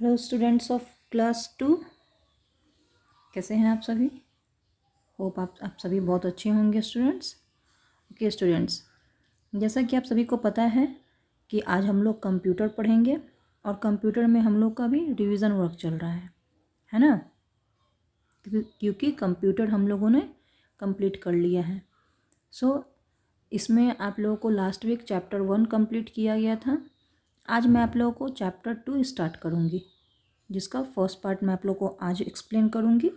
hello students of class two कैसे हैं आप सभी होप आप आप सभी बहुत अच्छे होंगे स्टूडेंट्स ओके स्टूडेंट्स जैसा कि आप सभी को पता है कि आज हम लोग कंप्यूटर पढ़ेंगे और कंप्यूटर में हम लोग का भी रिवीजन वर्क चल रहा है है ना क्योंकि कंप्यूटर हम लोगों ने कंप्लीट कर लिया है सो so, इसमें आप लोगों को last week chapter one complete किया गया था आज मैं आप लोगों को चैप्टर टू स्टार्ट करूँगी जिसका फर्स्ट पार्ट मैं आप लोगों को आज एक्सप्लेन करूँगी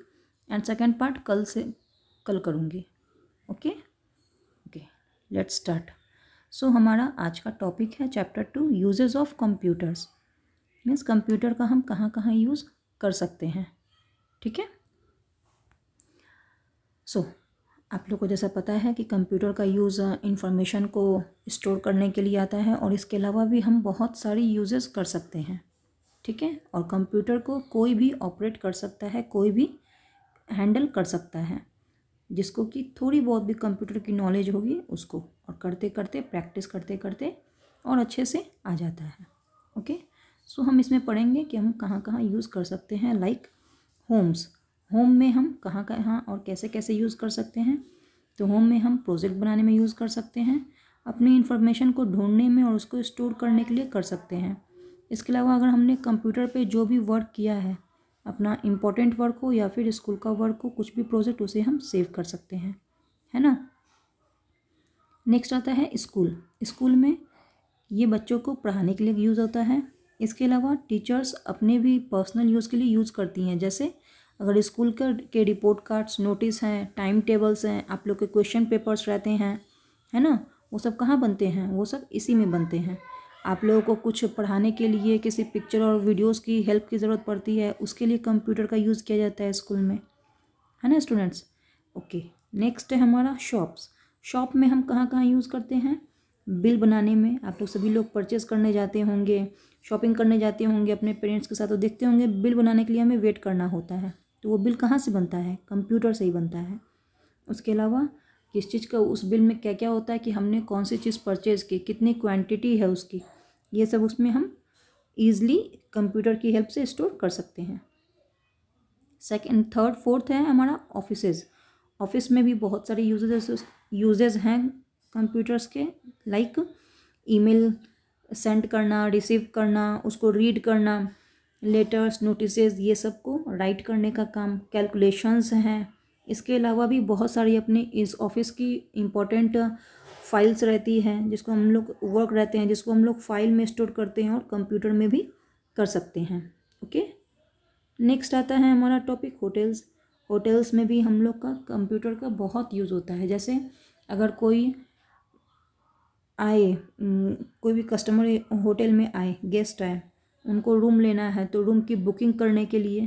एंड सेकेंड पार्ट कल से कल करूँगी okay okay let's start so हमारा आज का टॉपिक है chapter two uses of computers means computer का हम कहाँ कहाँ यूज़ कर सकते हैं ठीक है सो so, आप लोग को जैसा पता है कि कंप्यूटर का यूज़ इंफॉर्मेशन को स्टोर करने के लिए आता है और इसके अलावा भी हम बहुत सारी यूजेस कर सकते हैं ठीक है और कंप्यूटर को कोई भी ऑपरेट कर सकता है कोई भी हैंडल कर सकता है जिसको कि थोड़ी बहुत भी कंप्यूटर की नॉलेज होगी उसको और करते करते प्रैक्टिस करते करते और अच्छे से आ जाता है ओके सो हम इसमें पढ़ेंगे कि हम कहाँ कहाँ यूज़ कर सकते हैं लाइक होम्स होम में हम कहाँ कहाँ और कैसे कैसे यूज़ कर सकते हैं तो होम में हम प्रोजेक्ट बनाने में यूज़ कर सकते हैं अपनी इन्फॉर्मेशन को ढूंढने में और उसको स्टोर करने के लिए कर सकते हैं इसके अलावा अगर हमने कंप्यूटर पे जो भी वर्क किया है अपना इम्पोर्टेंट वर्क हो या फिर स्कूल का वर्क हो कुछ भी प्रोजेक्ट उसे हम सेव कर सकते हैं है ना नेक्स्ट आता है स्कूल स्कूल में ये बच्चों को पढ़ाने के लिए यूज़ होता है इसके अलावा टीचर्स अपने भी पर्सनल यूज़ के लिए यूज़ करती हैं जैसे अगर स्कूल के के रिपोर्ट कार्ड्स नोटिस हैं टाइम टेबल्स हैं आप लोग के क्वेश्चन पेपर्स रहते हैं है ना वो सब कहाँ बनते हैं वो सब इसी में बनते हैं आप लोगों को कुछ पढ़ाने के लिए किसी पिक्चर और वीडियोस की हेल्प की ज़रूरत पड़ती है उसके लिए कंप्यूटर का यूज़ किया जाता है स्कूल में है ना स्टूडेंट्स ओके नेक्स्ट है हमारा शॉप्स शॉप में हम कहाँ कहाँ यूज़ करते हैं बिल बनाने में आप लोग सभी लोग परचेज़ करने जाते होंगे शॉपिंग करने जाते होंगे अपने पेरेंट्स के साथ तो देखते होंगे बिल बनाने के लिए हमें वेट करना होता है तो वो बिल कहाँ से बनता है कंप्यूटर से ही बनता है उसके अलावा किस चीज़ का उस बिल में क्या क्या होता है कि हमने कौन सी चीज़ परचेज़ की कितनी क्वांटिटी है उसकी ये सब उसमें हम ईज़िली कंप्यूटर की हेल्प से स्टोर कर सकते हैं सेकेंड थर्ड फोर्थ है हमारा ऑफिस ऑफिस में भी बहुत सारे यूजेस यूजेज हैं कंप्यूटर्स के लाइक ईमेल सेंड करना रिसीव करना उसको रीड करना लेटर्स नोटिस ये सब को राइट करने का काम कैलकुलेशंस हैं इसके अलावा भी बहुत सारी अपनी इस ऑफिस की इम्पोर्टेंट फाइल्स रहती हैं जिसको हम लोग वर्क रहते हैं जिसको हम लोग फाइल में स्टोर करते हैं और कंप्यूटर में भी कर सकते हैं ओके नेक्स्ट आता है हमारा टॉपिक होटल्स होटल्स में भी हम लोग का कंप्यूटर का बहुत यूज़ होता है जैसे अगर कोई आए कोई भी कस्टमर होटल में आए गेस्ट आए उनको रूम लेना है तो रूम की बुकिंग करने के लिए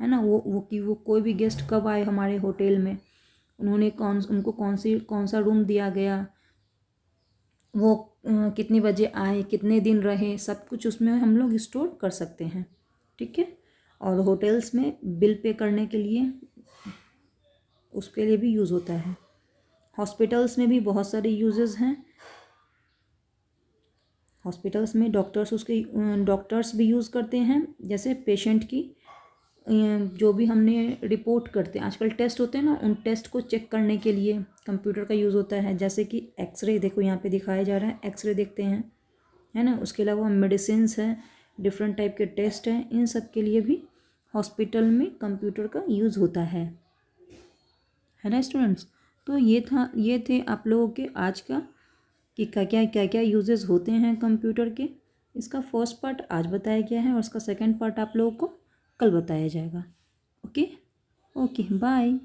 है ना वो वो कि वो कोई भी गेस्ट कब आए हमारे होटल में उन्होंने कौन उनको कौन सी कौन सा रूम दिया गया वो कितने बजे आए कितने दिन रहे सब कुछ उसमें हम लोग स्टोर कर सकते हैं ठीक है और होटल्स में बिल पे करने के लिए उसके लिए भी यूज़ होता है हॉस्पिटल्स में भी बहुत सारे यूज़ हैं हॉस्पिटल्स में डॉक्टर्स उसके डॉक्टर्स भी यूज़ करते हैं जैसे पेशेंट की जो भी हमने रिपोर्ट करते हैं आजकल टेस्ट होते हैं ना उन टेस्ट को चेक करने के लिए कंप्यूटर का यूज़ होता है जैसे कि एक्सरे देखो यहाँ पे दिखाया जा रहा है एक्सरे देखते हैं है ना उसके अलावा मेडिसिन है डिफरेंट टाइप के टेस्ट हैं इन सब के लिए भी हॉस्पिटल में कंप्यूटर का यूज़ होता है है ना स्टूडेंट्स तो ये था ये थे आप लोगों के आज का कि क्या क्या क्या क्या यूजेस होते हैं कंप्यूटर के इसका फर्स्ट पार्ट आज बताया गया है और इसका सेकेंड पार्ट आप लोगों को कल बताया जाएगा ओके ओके बाय